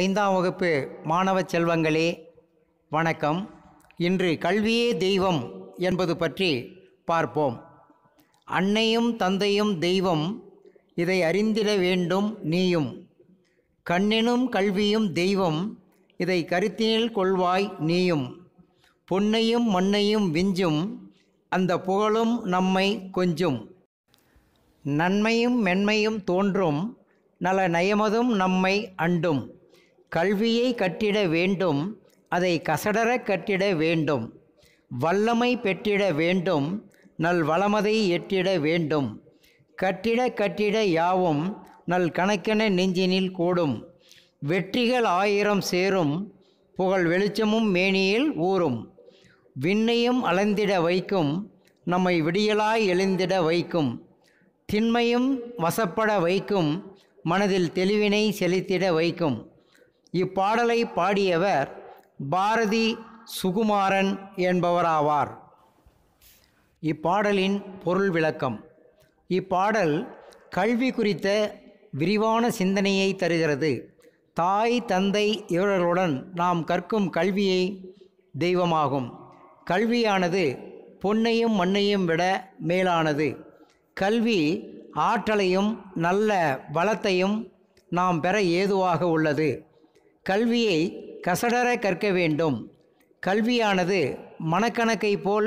ஐந்தாம் வகுப்பு மாணவ செல்வங்களே வணக்கம் இன்று கல்வியே தெய்வம் என்பது பற்றி பார்ப்போம் அன்னையும் தந்தையும் தெய்வம் இதை அறிந்திட வேண்டும் நீயும் கண்ணினும் கல்வியும் தெய்வம் இதை கருத்தினில் கொள்வாய் நீயும் பொன்னையும் மண்ணையும் விஞ்சும் அந்த புகழும் நம்மை கொஞ்சும் நன்மையும் மென்மையும் தோன்றும் நல நயமதும் நம்மை அண்டும் கல்வியை கட்டிட வேண்டும் அதை கசடர கட்டிட வேண்டும் வல்லமை பெற்றிட வேண்டும் நல் வளமதை எட்டிட வேண்டும் கட்டிட கட்டிட யாவும் நல் கணக்கென நெஞ்சினில் கூடும் வெற்றிகள் ஆயிரம் சேரும் புகழ் வெளிச்சமும் மேனியில் ஊறும் விண்ணையும் அலந்திட வைக்கும் நம்மை விடியலாய் எழுந்திட வைக்கும் திண்மையும் வசப்பட வைக்கும் மனதில் தெளிவினை செலுத்திட வைக்கும் இப்பாடலை பாடியவர் பாரதி சுகுமாரன் என்பவராவார் இப்பாடலின் பொருள் விளக்கம் இப்பாடல் கல்வி குறித்த விரிவான சிந்தனையை தருகிறது தாய் தந்தை இவர்களுடன் நாம் கற்கும் கல்வியை தெய்வமாகும் கல்வியானது பொன்னையும் மண்ணையும் விட மேலானது கல்வி ஆற்றலையும் நல்ல வளத்தையும் நாம் பெற ஏதுவாக உள்ளது கல்வியை கசடர கற்க வேண்டும் கல்வியானது மனக்கணக்கை போல்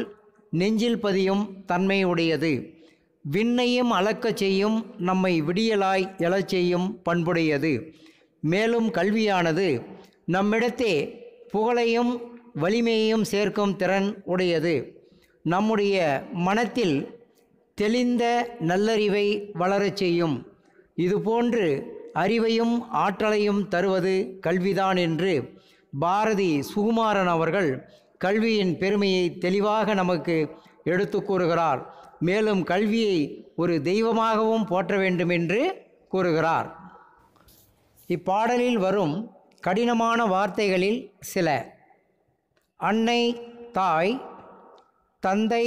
நெஞ்சில் பதியும் தன்மையுடையது விண்ணையும் அளக்கச் செய்யும் நம்மை விடியலாய் எழச் செய்யும் பண்புடையது மேலும் கல்வியானது நம்மிடத்தே புகழையும் வலிமையையும் சேர்க்கும் திறன் உடையது நம்முடைய மனத்தில் தெளிந்த நல்லறிவை வளரச் செய்யும் இதுபோன்று அறிவையும் ஆற்றலையும் தருவது கல்விதான் என்று பாரதி சுகுமாரன் அவர்கள் கல்வியின் பெருமையை தெளிவாக நமக்கு எடுத்து கூறுகிறார் மேலும் கல்வியை ஒரு தெய்வமாகவும் போற்ற வேண்டும் என்று கூறுகிறார் இப்பாடலில் வரும் கடினமான வார்த்தைகளில் சில அன்னை தாய் தந்தை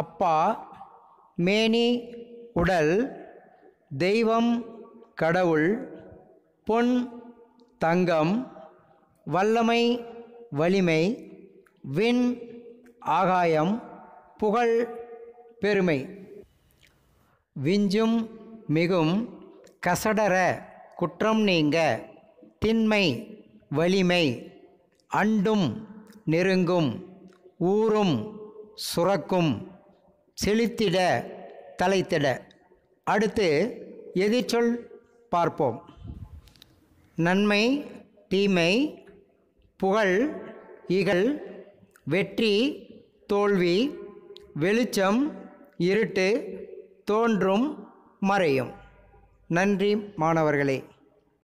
அப்பா மேனி உடல் தெய்வம் கடவுள் பொன் தங்கம் வல்லமை வலிமை விண் ஆகாயம் புகழ் பெருமை விஞ்சும் மிகும் கசடர குற்றம் நீங்க திண்மை வலிமை அண்டும் நெருங்கும் ஊறும் சுரக்கும் செழித்திட தலைத்திட அடுத்து எதிர்ச்சொல் பார்ப்போம் நன்மை தீமை புகழ் இகழ் வெற்றி தோல்வி வெளிச்சம் இருட்டு தோன்றும் மறையும் நன்றி மாணவர்களே